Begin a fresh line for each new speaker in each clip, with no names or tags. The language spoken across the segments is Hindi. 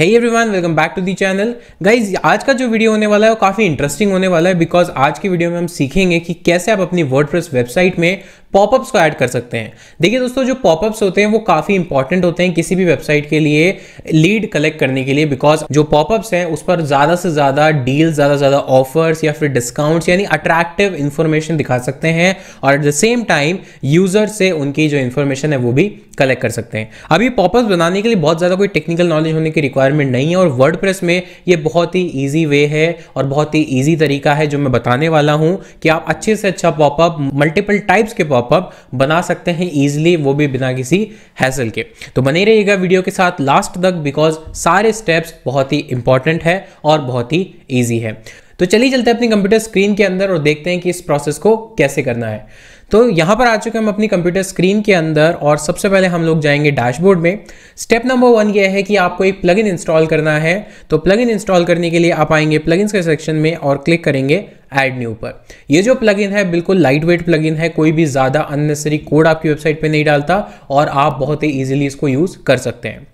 है वन welcome back to the channel guys आज का जो वीडियो होने वाला है वो काफ़ी इंटरेस्टिंग होने वाला है बिकॉज आज की वीडियो में हम सीखेंगे कि कैसे आप अपनी वर्डप्रेस वेबसाइट में पॉपअप्स को ऐड कर सकते हैं देखिए दोस्तों जो पॉपअप्स होते हैं वो काफ़ी इंपॉर्टेंट होते हैं किसी भी वेबसाइट के लिए लीड कलेक्ट करने के लिए बिकॉज जो पॉपअप्स हैं उस पर ज़्यादा से ज़्यादा डील ज़्यादा से ज़्यादा ऑफर्स या फिर डिस्काउंट्स यानी अट्रैक्टिव इन्फॉर्मेशन दिखा सकते हैं और at the same time user से उनकी जो इंफॉर्मेशन है वो भी कलेक्ट कर सकते हैं अभी पॉपअप्स बनाने के लिए बहुत ज़्यादा कोई टेक्निकल नॉलेज होने की रिक्वायरमेंट नहीं है और वर्ड में ये बहुत ही ईजी वे है और बहुत ही ईजी तरीका है जो मैं बताने वाला हूँ कि आप अच्छे से अच्छा पॉपअप मल्टीपल टाइप्स के पॉप पॉपअप बना सकते हैं ईजिली वो भी बिना किसी हैसल के तो बने रहिएगा वीडियो के साथ लास्ट तक बिकॉज सारे स्टेप्स बहुत ही इंपॉर्टेंट है और बहुत ही ईजी है तो चलिए चलते हैं अपनी कंप्यूटर स्क्रीन के अंदर और देखते हैं कि इस प्रोसेस को कैसे करना है तो यहाँ पर आ चुके हम अपनी कंप्यूटर स्क्रीन के अंदर और सबसे पहले हम लोग जाएंगे डैशबोर्ड में स्टेप नंबर वन ये है कि आपको एक प्लगइन इंस्टॉल करना है तो प्लगइन इंस्टॉल करने के लिए आप आएंगे प्लगइन्स के सेक्शन में और क्लिक करेंगे ऐड न्यू पर ये जो प्लगइन है बिल्कुल लाइट वेट प्लगइन है कोई भी ज़्यादा अननेसरी कोड आपकी वेबसाइट पर नहीं डालता और आप बहुत ही ईजिली इसको यूज़ कर सकते हैं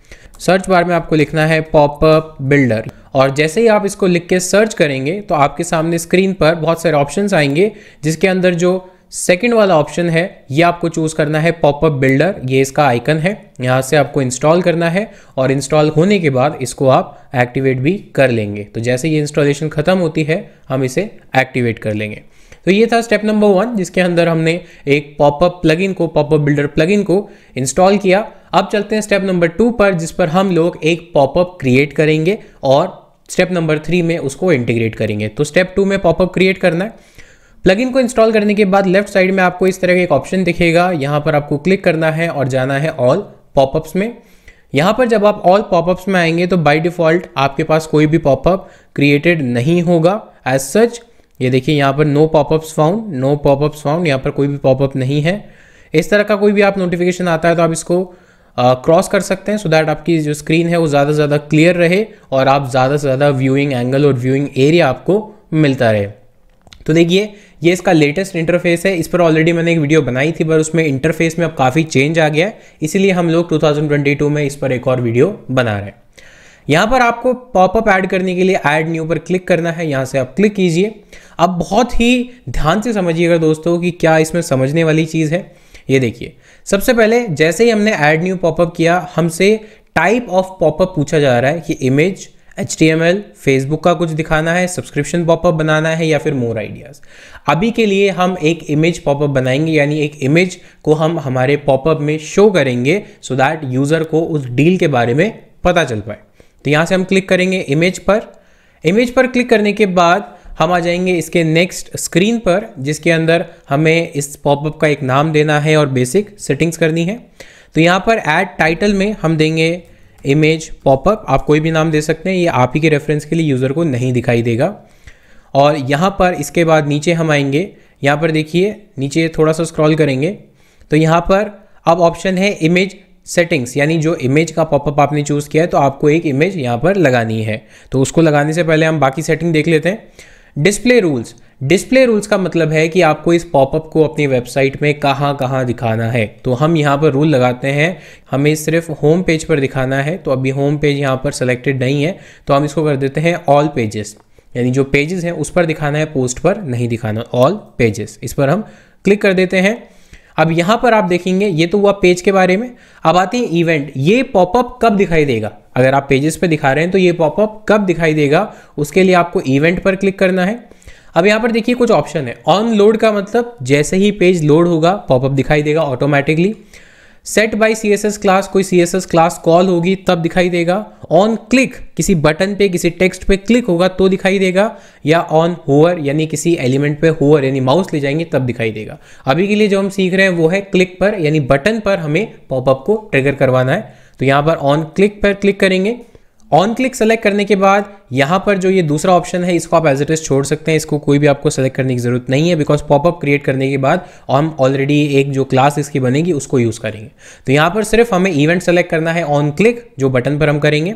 सर्च बार में आपको लिखना है पॉपअप बिल्डर और जैसे ही आप इसको लिख के सर्च करेंगे तो आपके सामने स्क्रीन पर बहुत सारे ऑप्शंस आएंगे जिसके अंदर जो सेकेंड वाला ऑप्शन है ये आपको चूज़ करना है पॉपअप बिल्डर ये इसका आइकन है यहाँ से आपको इंस्टॉल करना है और इंस्टॉल होने के बाद इसको आप एक्टिवेट भी कर लेंगे तो जैसे ये इंस्टॉलेशन ख़त्म होती है हम इसे एक्टिवेट कर लेंगे तो ये था स्टेप नंबर वन जिसके अंदर हमने एक पॉपअप प्लगइन को पॉपअप बिल्डर प्लगइन को इंस्टॉल किया अब चलते हैं स्टेप नंबर टू पर जिस पर हम लोग एक पॉपअप क्रिएट करेंगे और स्टेप नंबर थ्री में उसको इंटीग्रेट करेंगे तो स्टेप टू में पॉपअप क्रिएट करना है प्लगइन को इंस्टॉल करने के बाद लेफ्ट साइड में आपको इस तरह का एक ऑप्शन दिखेगा यहाँ पर आपको क्लिक करना है और जाना है ऑल पॉपअप्स में यहाँ पर जब आप ऑल पॉपअप्स में आएंगे तो बाय डिफ़ॉल्ट आपके पास कोई भी पॉपअप क्रिएटेड नहीं होगा एज सच ये देखिए यहाँ पर no popups found no popups found यहाँ पर कोई भी पॉपअप नहीं है इस तरह का कोई भी आप नोटिफिकेशन आता है तो आप इसको क्रॉस कर सकते हैं सो दैट आपकी जो स्क्रीन है वो ज़्यादा से ज़्यादा क्लियर रहे और आप ज़्यादा से ज़्यादा व्यूइंग एंगल और व्यूइंग एरिया आपको मिलता रहे तो देखिए ये इसका लेटेस्ट इंटरफेस है इस पर ऑलरेडी मैंने एक वीडियो बनाई थी पर उसमें इंटरफेस में अब काफ़ी चेंज आ गया है इसीलिए हम लोग 2022 में इस पर एक और वीडियो बना रहे हैं यहाँ पर आपको पॉपअप ऐड करने के लिए ऐड न्यू पर क्लिक करना है यहाँ से आप क्लिक कीजिए अब बहुत ही ध्यान से समझिएगा दोस्तों कि क्या इसमें समझने वाली चीज़ है ये देखिए सबसे पहले जैसे ही हमने ऐड न्यू पॉपअप किया हमसे टाइप ऑफ पॉपअप पूछा जा रहा है कि image H T M L Facebook का कुछ दिखाना है सब्सक्रिप्शन पॉपअप बनाना है या फिर मोर आइडियाज़ अभी के लिए हम एक इमेज पॉपअप बनाएंगे यानी एक इमेज को हम हमारे पॉपअप में शो करेंगे सो दैट यूज़र को उस डील के बारे में पता चल पाए तो यहाँ से हम क्लिक करेंगे इमेज पर इमेज पर क्लिक करने के बाद हम आ जाएंगे इसके नेक्स्ट स्क्रीन पर जिसके अंदर हमें इस पॉपअप का एक नाम देना है और बेसिक सेटिंग्स करनी है तो यहाँ पर एड टाइटल में हम देंगे इमेज पॉपअप आप कोई भी नाम दे सकते हैं ये आप ही के रेफरेंस के लिए यूज़र को नहीं दिखाई देगा और यहाँ पर इसके बाद नीचे हम आएंगे यहाँ पर देखिए नीचे थोड़ा सा स्क्रॉल करेंगे तो यहाँ पर अब ऑप्शन है इमेज सेटिंग्स यानी जो इमेज का पॉपअप आपने चूज़ किया है तो आपको एक इमेज यहाँ पर लगानी है तो उसको लगाने से पहले हम बाकी सेटिंग देख लेते हैं डिस्प्ले रूल्स डिस्प्ले रूल्स का मतलब है कि आपको इस पॉपअप को अपनी वेबसाइट में कहाँ कहाँ दिखाना है तो हम यहाँ पर रूल लगाते हैं हमें सिर्फ होम पेज पर दिखाना है तो अभी होम पेज यहाँ पर सेलेक्टेड नहीं है तो हम इसको कर देते हैं ऑल पेजेस यानी जो पेजेस हैं उस पर दिखाना है पोस्ट पर नहीं दिखाना ऑल पेजेस इस पर हम क्लिक कर देते हैं अब यहाँ पर आप देखेंगे ये तो हुआ पेज के बारे में अब आते हैं इवेंट ये पॉपअप कब दिखाई देगा अगर आप पेजेस पे दिखा रहे हैं तो ये पॉपअप कब दिखाई देगा उसके लिए आपको इवेंट पर क्लिक करना है अब यहाँ पर देखिए कुछ ऑप्शन है ऑन लोड का मतलब जैसे ही पेज लोड होगा पॉपअप दिखाई देगा automatically set by C S S class कोई C S S class call होगी तब दिखाई देगा ऑन क्लिक किसी बटन पे किसी टेक्स्ट पे क्लिक होगा तो दिखाई देगा या ऑन होवर यानी किसी एलिमेंट पे होवर यानी माउस ले जाएंगे तब दिखाई देगा अभी के लिए जो हम सीख रहे हैं वो है क्लिक पर यानी बटन पर हमें पॉपअप को ट्रिगर करवाना है तो यहाँ पर ऑन क्लिक पर क्लिक करेंगे ऑन क्लिक सेलेक्ट करने के बाद यहाँ पर जो ये दूसरा ऑप्शन है इसको आप एज इट इज़ छोड़ सकते हैं इसको कोई भी आपको सेलेक्ट करने की ज़रूरत नहीं है बिकॉज पॉपअप क्रिएट करने के बाद हम ऑलरेडी एक जो क्लास इसकी बनेगी उसको यूज़ करेंगे तो यहाँ पर सिर्फ हमें इवेंट सेलेक्ट करना है ऑन क्लिक जो बटन पर हम करेंगे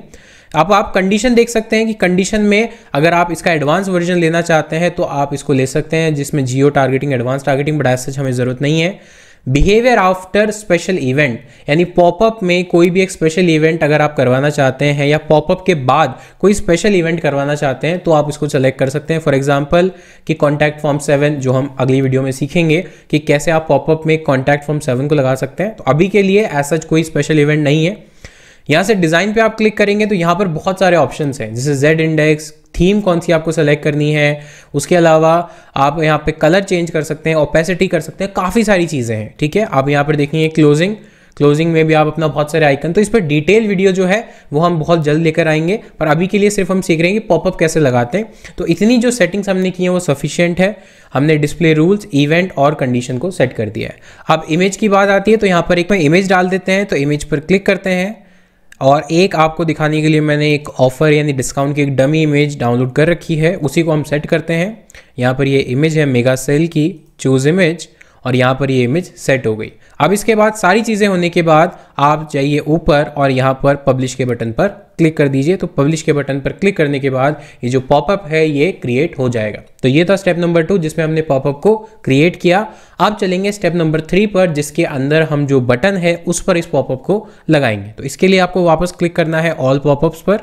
अब आप कंडीशन देख सकते हैं कि कंडीशन में अगर आप इसका एडवांस वर्जन लेना चाहते हैं तो आप इसको ले सकते हैं जिसमें geo targeting advance targeting but as such हमें ज़रूरत नहीं है बिहेवियर आफ्टर स्पेशल इवेंट यानी पॉपअप में कोई भी एक स्पेशल इवेंट अगर आप करवाना चाहते हैं या पॉपअप के बाद कोई स्पेशल इवेंट करवाना चाहते हैं तो आप इसको सेलेक्ट कर सकते हैं फॉर एग्जाम्पल कि कॉन्टैक्ट फॉर्म सेवन जो हम अगली वीडियो में सीखेंगे कि कैसे आप पॉपअप में कॉन्टैक्ट फॉर्म सेवन को लगा सकते हैं तो अभी के लिए ऐसा कोई स्पेशल इवेंट नहीं है यहाँ से डिज़ाइन पे आप क्लिक करेंगे तो यहाँ पर बहुत सारे ऑप्शन हैं जैसे जेड इंडेक्स थीम कौन सी आपको सेलेक्ट करनी है उसके अलावा आप यहाँ पे कलर चेंज कर सकते हैं ओपेसिटी कर सकते हैं काफ़ी सारी चीज़ें हैं ठीक है आप यहाँ पर देखेंगे क्लोजिंग क्लोजिंग में भी आप अपना बहुत सारे आइकन तो इस पर डिटेल वीडियो जो है वो हम बहुत जल्द लेकर आएंगे पर अभी के लिए सिर्फ हम सीख रहे हैं कि पॉपअप कैसे लगाते हैं तो इतनी जो सेटिंग्स हमने की हैं वो सफिशियंट है हमने डिस्प्ले रूल्स इवेंट और कंडीशन को सेट कर दिया है अब इमेज की बात आती है तो यहाँ पर एक मैं इमेज डाल देते हैं तो इमेज पर क्लिक करते हैं और एक आपको दिखाने के लिए मैंने एक ऑफ़र यानी डिस्काउंट की एक डमी इमेज डाउनलोड कर रखी है उसी को हम सेट करते हैं यहाँ पर ये इमेज है मेगा सेल की चूज़ इमेज और यहाँ पर ये इमेज सेट हो गई अब इसके बाद सारी चीज़ें होने के बाद आप जाइए ऊपर और यहाँ पर पब्लिश के बटन पर क्लिक कर दीजिए तो पब्लिश के बटन पर क्लिक करने के बाद ये जो पॉपअप है ये क्रिएट हो जाएगा तो ये था स्टेप नंबर टू जिसमें हमने पॉपअप को क्रिएट किया अब चलेंगे स्टेप नंबर थ्री पर जिसके अंदर हम जो बटन है उस पर इस पॉपअप को लगाएंगे तो इसके लिए आपको वापस क्लिक करना है ऑल पॉपअप्स पर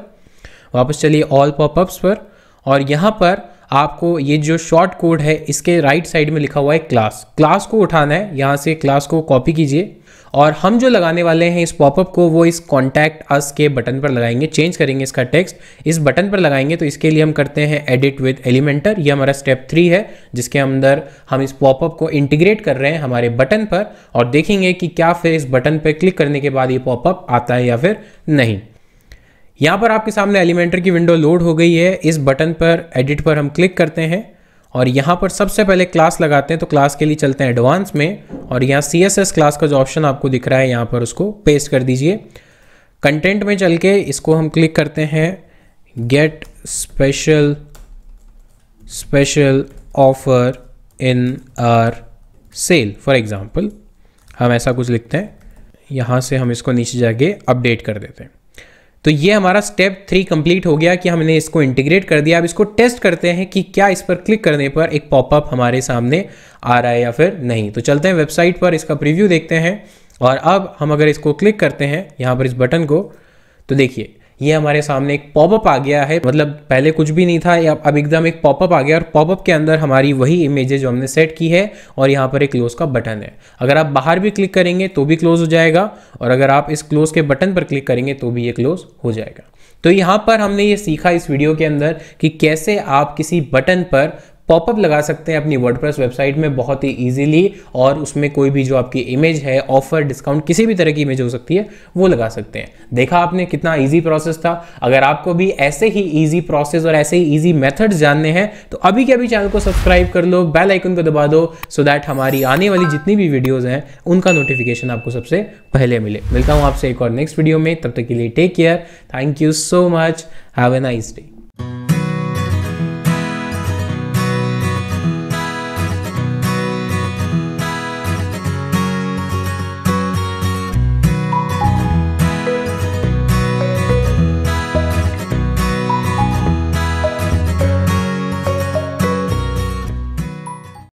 वापस चलिए ऑल पॉपअप्स पर और यहाँ पर आपको ये जो शॉर्ट कोड है इसके राइट साइड में लिखा हुआ है क्लास क्लास को उठाना है यहाँ से क्लास को कॉपी कीजिए और हम जो लगाने वाले हैं इस पॉपअप को वो इस कॉन्टैक्ट अस के बटन पर लगाएंगे चेंज करेंगे इसका टेक्स्ट इस बटन पर लगाएंगे तो इसके लिए हम करते हैं एडिट विद एलिमेंटर ये हमारा स्टेप थ्री है जिसके अंदर हम इस पॉपअप को इंटीग्रेट कर रहे हैं हमारे बटन पर और देखेंगे कि क्या फिर इस बटन पर क्लिक करने के बाद ये पॉपअप आता है या फिर नहीं यहाँ पर आपके सामने एलिमेंटर की विंडो लोड हो गई है इस बटन पर एडिट पर हम क्लिक करते हैं और यहाँ पर सबसे पहले क्लास लगाते हैं तो क्लास के लिए चलते हैं एडवांस में और यहाँ सी क्लास का जो ऑप्शन आपको दिख रहा है यहाँ पर उसको पेस्ट कर दीजिए कंटेंट में चल के इसको हम क्लिक करते हैं get special special offer in our sale for example हम ऐसा कुछ लिखते हैं यहाँ से हम इसको नीचे जाके अपडेट कर देते हैं तो ये हमारा स्टेप थ्री कंप्लीट हो गया कि हमने इसको इंटीग्रेट कर दिया अब इसको टेस्ट करते हैं कि क्या इस पर क्लिक करने पर एक पॉपअप हमारे सामने आ रहा है या फिर नहीं तो चलते हैं वेबसाइट पर इसका प्रिव्यू देखते हैं और अब हम अगर इसको क्लिक करते हैं यहाँ पर इस बटन को तो देखिए ये हमारे सामने एक पॉपअप आ गया है मतलब पहले कुछ भी नहीं था या अब एकदम एक पॉपअप आ गया और पॉपअप के अंदर हमारी वही इमेज जो हमने सेट की है और यहाँ पर एक क्लोज का बटन है अगर आप बाहर भी क्लिक करेंगे तो भी क्लोज हो जाएगा और अगर आप इस क्लोज के बटन पर क्लिक करेंगे तो भी ये क्लोज हो जाएगा तो यहाँ पर हमने ये सीखा इस वीडियो के अंदर कि कैसे आप किसी बटन पर पॉपअप लगा सकते हैं अपनी वर्डप्रेस वेबसाइट में बहुत ही ईजिली और उसमें कोई भी जो आपकी इमेज है ऑफर डिस्काउंट किसी भी तरह की इमेज हो सकती है वो लगा सकते हैं देखा आपने कितना ईजी प्रोसेस था अगर आपको भी ऐसे ही ईजी प्रोसेस और ऐसे ही ईजी मेथड्स जानने हैं तो अभी के अभी चैनल को सब्सक्राइब कर लो बेल आइकन को दबा दो सो दैट हमारी आने वाली जितनी भी वीडियोज़ हैं उनका नोटिफिकेशन आपको सबसे पहले मिले मिलता हूँ आपसे एक और नेक्स्ट वीडियो में तब तक के लिए take care thank you so much have a nice day